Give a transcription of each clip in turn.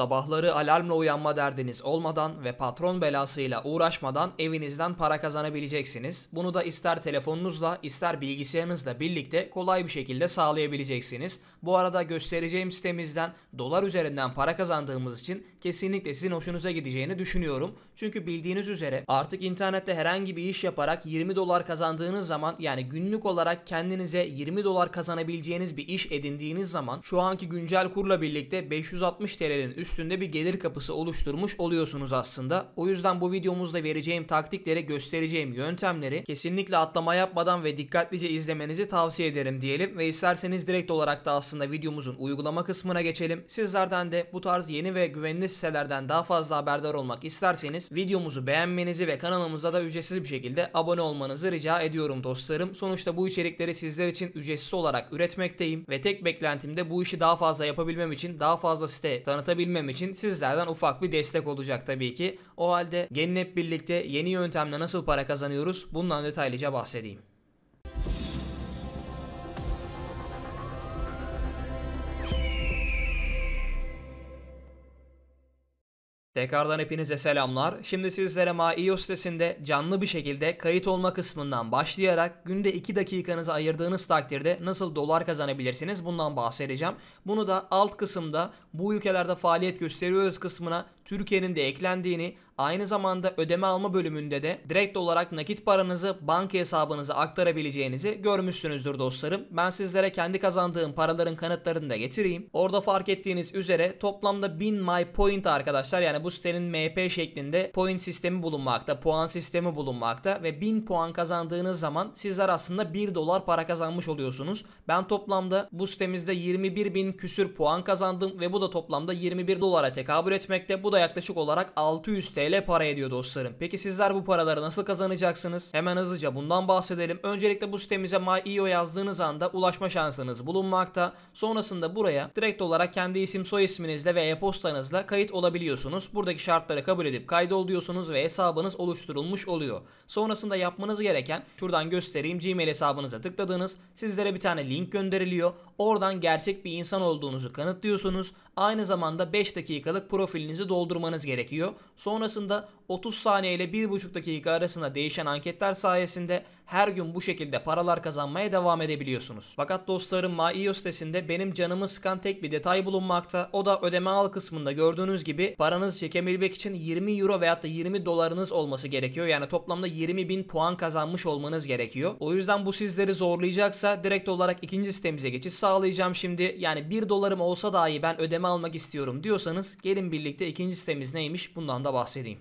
Sabahları alarmla uyanma derdiniz olmadan ve patron belasıyla uğraşmadan evinizden para kazanabileceksiniz. Bunu da ister telefonunuzla ister bilgisayarınızla birlikte kolay bir şekilde sağlayabileceksiniz. Bu arada göstereceğim sitemizden dolar üzerinden para kazandığımız için kesinlikle sizin hoşunuza gideceğini düşünüyorum. Çünkü bildiğiniz üzere artık internette herhangi bir iş yaparak 20 dolar kazandığınız zaman yani günlük olarak kendinize 20 dolar kazanabileceğiniz bir iş edindiğiniz zaman şu anki güncel kurla birlikte 560 TL'nin üstü üstünde bir gelir kapısı oluşturmuş oluyorsunuz aslında. O yüzden bu videomuzda vereceğim taktiklere göstereceğim yöntemleri kesinlikle atlama yapmadan ve dikkatlice izlemenizi tavsiye ederim diyelim ve isterseniz direkt olarak da aslında videomuzun uygulama kısmına geçelim. Sizlerden de bu tarz yeni ve güvenli sitelerden daha fazla haberdar olmak isterseniz videomuzu beğenmenizi ve kanalımıza da ücretsiz bir şekilde abone olmanızı rica ediyorum dostlarım. Sonuçta bu içerikleri sizler için ücretsiz olarak üretmekteyim ve tek beklentim de bu işi daha fazla yapabilmem için daha fazla site tanıtabilmek yapabilmem için sizlerden ufak bir destek olacak tabii ki. O halde gelin hep birlikte yeni yöntemle nasıl para kazanıyoruz bundan detaylıca bahsedeyim. Tekrardan hepinize selamlar. Şimdi sizlere MyIO sitesinde canlı bir şekilde kayıt olma kısmından başlayarak günde 2 dakikanızı ayırdığınız takdirde nasıl dolar kazanabilirsiniz bundan bahsedeceğim. Bunu da alt kısımda bu ülkelerde faaliyet gösteriyoruz kısmına Türkiye'nin de eklendiğini, aynı zamanda ödeme alma bölümünde de direkt olarak nakit paranızı banka hesabınıza aktarabileceğinizi görmüşsünüzdür dostlarım. Ben sizlere kendi kazandığım paraların kanıtlarını da getireyim. Orada fark ettiğiniz üzere toplamda 1000 my point arkadaşlar yani bu sitenin MP şeklinde point sistemi bulunmakta, puan sistemi bulunmakta ve 1000 puan kazandığınız zaman sizler aslında 1 dolar para kazanmış oluyorsunuz. Ben toplamda bu sitemizde 21 bin küsür puan kazandım ve bu da toplamda 21 dolara tekabül etmekte. Bu da yaklaşık olarak 600 TL para ediyor dostlarım. Peki sizler bu paraları nasıl kazanacaksınız? Hemen hızlıca bundan bahsedelim. Öncelikle bu sitemize My.io e yazdığınız anda ulaşma şansınız bulunmakta. Sonrasında buraya direkt olarak kendi isim soy isminizle ve e-postanızla kayıt olabiliyorsunuz. Buradaki şartları kabul edip kaydol diyorsunuz ve hesabınız oluşturulmuş oluyor. Sonrasında yapmanız gereken şuradan göstereyim Gmail hesabınıza tıkladığınız sizlere bir tane link gönderiliyor. Oradan gerçek bir insan olduğunuzu kanıtlıyorsunuz. Aynı zamanda 5 dakikalık profilinizi dolduruyorsunuz doldurmanız gerekiyor. Sonrasında 30 saniye ile 1,5 dakika arasında değişen anketler sayesinde her gün bu şekilde paralar kazanmaya devam edebiliyorsunuz. Fakat dostlarım MyIO sitesinde benim canımı sıkan tek bir detay bulunmakta. O da ödeme al kısmında gördüğünüz gibi paranızı çekebilmek için 20 euro veyahut da 20 dolarınız olması gerekiyor. Yani toplamda 20 bin puan kazanmış olmanız gerekiyor. O yüzden bu sizleri zorlayacaksa direkt olarak ikinci sitemize geçiş sağlayacağım şimdi. Yani 1 dolarım olsa dahi ben ödeme almak istiyorum diyorsanız gelin birlikte ikinci İkinci sitemiz neymiş bundan da bahsedeyim.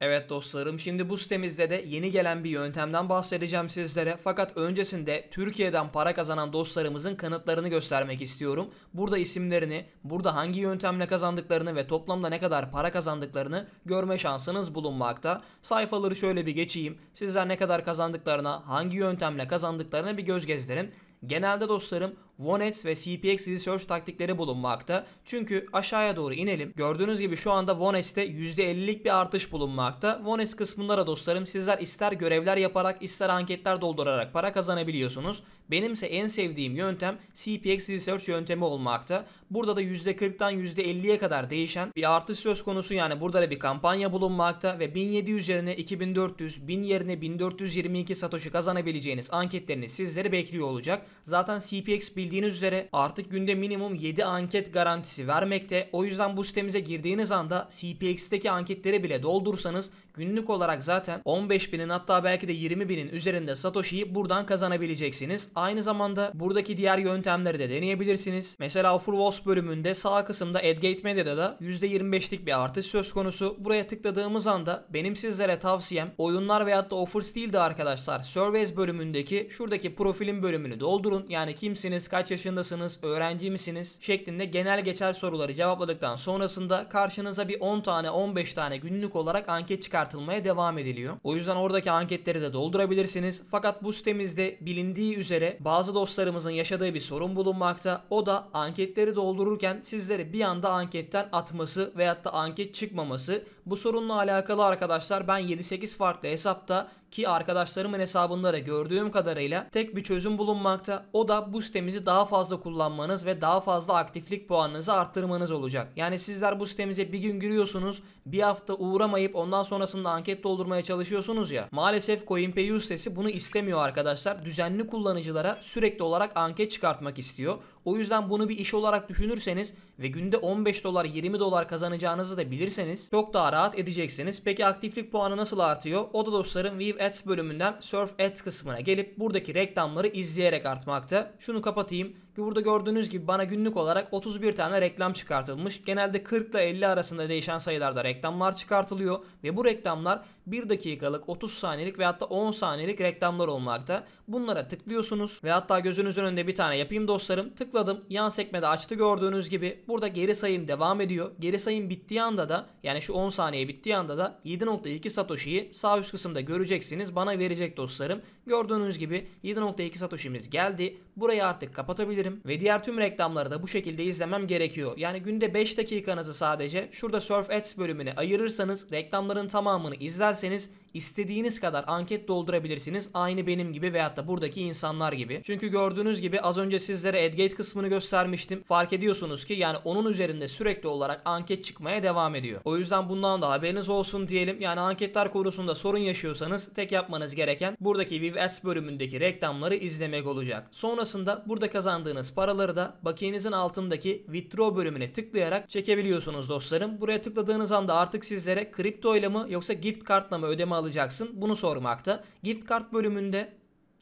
Evet dostlarım şimdi bu sitemizde de yeni gelen bir yöntemden bahsedeceğim sizlere fakat öncesinde Türkiye'den para kazanan dostlarımızın kanıtlarını göstermek istiyorum. Burada isimlerini, burada hangi yöntemle kazandıklarını ve toplamda ne kadar para kazandıklarını görme şansınız bulunmakta. Sayfaları şöyle bir geçeyim sizler ne kadar kazandıklarına, hangi yöntemle kazandıklarına bir göz gezdirin. Genelde dostlarım Vonex ve CPX Research taktikleri bulunmakta. Çünkü aşağıya doğru inelim. Gördüğünüz gibi şu anda Vonex'te %50'lik bir artış bulunmakta. Vonex kısmında da dostlarım sizler ister görevler yaparak ister anketler doldurarak para kazanabiliyorsunuz. Benimse en sevdiğim yöntem CPX Research yöntemi olmakta. Burada da %40'dan %50'ye kadar değişen bir artış söz konusu yani burada da bir kampanya bulunmakta ve 1700 yerine 2400, 1000 yerine 1422 satoshi kazanabileceğiniz anketlerini sizleri bekliyor olacak. Zaten CPX bildiğiniz üzere artık günde minimum 7 anket garantisi vermekte. O yüzden bu sitemize girdiğiniz anda CPX'teki anketleri bile doldursanız günlük olarak zaten 15 binin hatta belki de 20 binin üzerinde Satoshi'yi buradan kazanabileceksiniz. Aynı zamanda buradaki diğer yöntemleri de deneyebilirsiniz. Mesela Full Furvos bölümünde sağ kısımda AdGate Media'da da %25'lik bir artış söz konusu. Buraya tıkladığımız anda benim sizlere tavsiyem oyunlar veyahut da offers değil de arkadaşlar surveys bölümündeki şuradaki profilin bölümünü doldurun. Yani kimsiniz, kaç yaşındasınız, öğrenci misiniz şeklinde genel geçer soruları cevapladıktan sonrasında karşınıza bir 10 tane 15 tane günlük olarak anket çıkartılmaya devam ediliyor. O yüzden oradaki anketleri de doldurabilirsiniz. Fakat bu sitemizde bilindiği üzere de bazı dostlarımızın yaşadığı bir sorun bulunmakta. O da anketleri doldururken sizleri bir anda anketten atması veyahut da anket çıkmaması. Bu sorunla alakalı arkadaşlar ben 7-8 farklı hesapta ki arkadaşlarımın hesabında da gördüğüm kadarıyla tek bir çözüm bulunmakta. O da bu sitemizi daha fazla kullanmanız ve daha fazla aktiflik puanınızı arttırmanız olacak. Yani sizler bu sitemize bir gün giriyorsunuz, bir hafta uğramayıp ondan sonrasında anket doldurmaya çalışıyorsunuz ya. Maalesef CoinPayU sitesi bunu istemiyor arkadaşlar. Düzenli kullanıcılara sürekli olarak anket çıkartmak istiyor. O yüzden bunu bir iş olarak düşünürseniz ve günde 15 dolar 20 dolar kazanacağınızı da bilirseniz çok daha rahat edeceksiniz. Peki aktiflik puanı nasıl artıyor? O da dostlarım Vive Ads bölümünden Surf Ads kısmına gelip buradaki reklamları izleyerek artmakta. Şunu kapatayım. Burada gördüğünüz gibi bana günlük olarak 31 tane reklam çıkartılmış. Genelde 40 ile 50 arasında değişen sayılarda reklamlar çıkartılıyor ve bu reklamlar 1 dakikalık, 30 saniyelik ve hatta 10 saniyelik reklamlar olmakta. Bunlara tıklıyorsunuz ve hatta gözünüzün önünde bir tane yapayım dostlarım. Tıkladım. Yan sekmede açtı gördüğünüz gibi. Burada geri sayım devam ediyor. Geri sayım bittiği anda da yani şu 10 saniye bittiği anda da 7.2 Satoshi'yi sağ üst kısımda göreceksiniz. Bana verecek dostlarım. Gördüğünüz gibi 7.2 Satoshi'miz geldi. Burayı artık kapatabilirim ve diğer tüm reklamları da bu şekilde izlemem gerekiyor. Yani günde 5 dakikanızı sadece şurada Surf Ads bölümüne ayırırsanız reklamların tamamını izler. hacen es istediğiniz kadar anket doldurabilirsiniz. Aynı benim gibi veyahut da buradaki insanlar gibi. Çünkü gördüğünüz gibi az önce sizlere Edgate kısmını göstermiştim. Fark ediyorsunuz ki yani onun üzerinde sürekli olarak anket çıkmaya devam ediyor. O yüzden bundan da haberiniz olsun diyelim. Yani anketler konusunda sorun yaşıyorsanız tek yapmanız gereken buradaki Viv Ads bölümündeki reklamları izlemek olacak. Sonrasında burada kazandığınız paraları da bakiyenizin altındaki withdraw bölümüne tıklayarak çekebiliyorsunuz dostlarım. Buraya tıkladığınız anda artık sizlere kripto ile mi yoksa gift kartla mı ödeme alacaksın? Bunu sormakta. Gift kart bölümünde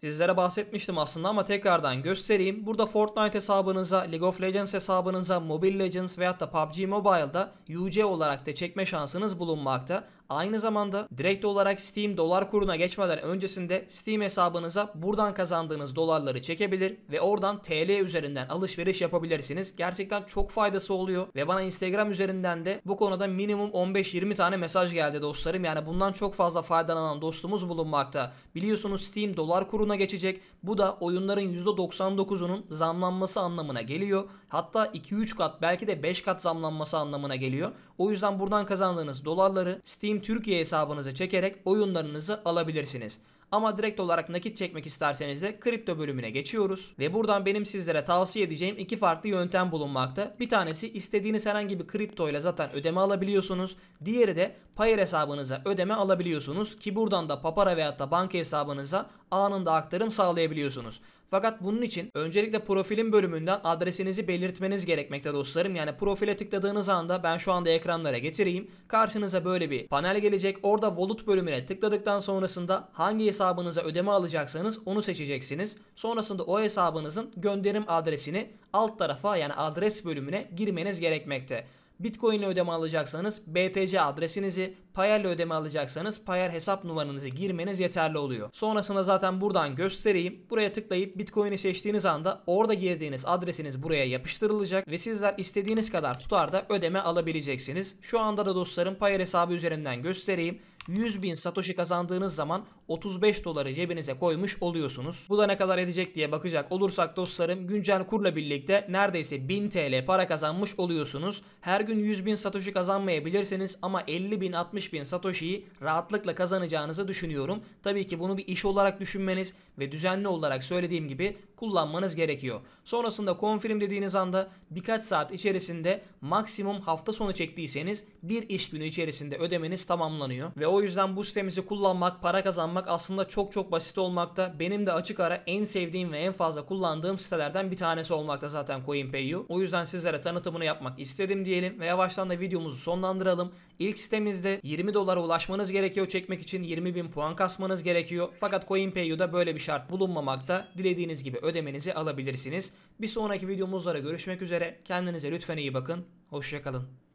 sizlere bahsetmiştim aslında ama tekrardan göstereyim. Burada Fortnite hesabınıza, League of Legends hesabınıza, Mobile Legends veyahut da PUBG Mobile'da UC olarak da çekme şansınız bulunmakta. Aynı zamanda direkt olarak Steam dolar kuruna geçmeden öncesinde Steam hesabınıza buradan kazandığınız dolarları çekebilir ve oradan TL üzerinden alışveriş yapabilirsiniz. Gerçekten çok faydası oluyor ve bana Instagram üzerinden de bu konuda minimum 15-20 tane mesaj geldi dostlarım. Yani bundan çok fazla faydalanan dostumuz bulunmakta. Biliyorsunuz Steam dolar kuruna geçecek. Bu da oyunların %99'unun zamlanması anlamına geliyor. Hatta 2-3 kat belki de 5 kat zamlanması anlamına geliyor. O yüzden buradan kazandığınız dolarları Steam Türkiye hesabınızı çekerek oyunlarınızı alabilirsiniz. Ama direkt olarak nakit çekmek isterseniz de kripto bölümüne geçiyoruz. Ve buradan benim sizlere tavsiye edeceğim iki farklı yöntem bulunmakta. Bir tanesi istediğiniz herhangi bir kripto ile zaten ödeme alabiliyorsunuz. Diğeri de Payer hesabınıza ödeme alabiliyorsunuz ki buradan da Papara veyahut da banka hesabınıza anında aktarım sağlayabiliyorsunuz. Fakat bunun için öncelikle profilin bölümünden adresinizi belirtmeniz gerekmekte dostlarım. Yani profile tıkladığınız anda ben şu anda ekranlara getireyim. Karşınıza böyle bir panel gelecek. Orada Volut bölümüne tıkladıktan sonrasında hangi hesabınıza ödeme alacaksanız onu seçeceksiniz. Sonrasında o hesabınızın gönderim adresini alt tarafa yani adres bölümüne girmeniz gerekmekte. Bitcoin ödeme alacaksanız BTC adresinizi, Payer ödeme alacaksanız Payer hesap numaranızı girmeniz yeterli oluyor. Sonrasında zaten buradan göstereyim. Buraya tıklayıp Bitcoin'i seçtiğiniz anda orada girdiğiniz adresiniz buraya yapıştırılacak ve sizler istediğiniz kadar tutarda ödeme alabileceksiniz. Şu anda da dostlarım Payer hesabı üzerinden göstereyim. 100.000 Satoshi kazandığınız zaman 35 doları cebinize koymuş oluyorsunuz. Bu da ne kadar edecek diye bakacak olursak dostlarım güncel kurla birlikte neredeyse 1000 TL para kazanmış oluyorsunuz. Her gün 100 bin satoshi kazanmayabilirsiniz ama 50 bin 60 bin satoshi'yi rahatlıkla kazanacağınızı düşünüyorum. Tabii ki bunu bir iş olarak düşünmeniz ve düzenli olarak söylediğim gibi kullanmanız gerekiyor. Sonrasında confirm dediğiniz anda birkaç saat içerisinde maksimum hafta sonu çektiyseniz bir iş günü içerisinde ödemeniz tamamlanıyor. Ve o yüzden bu sitemizi kullanmak, para kazanmak kullanmak aslında çok çok basit olmakta. Benim de açık ara en sevdiğim ve en fazla kullandığım sitelerden bir tanesi olmakta zaten CoinPayU. O yüzden sizlere tanıtımını yapmak istedim diyelim ve yavaştan da videomuzu sonlandıralım. İlk sitemizde 20 dolara ulaşmanız gerekiyor çekmek için 20 bin puan kasmanız gerekiyor. Fakat CoinPayU'da böyle bir şart bulunmamakta. Dilediğiniz gibi ödemenizi alabilirsiniz. Bir sonraki videomuzlara görüşmek üzere. Kendinize lütfen iyi bakın. Hoşçakalın.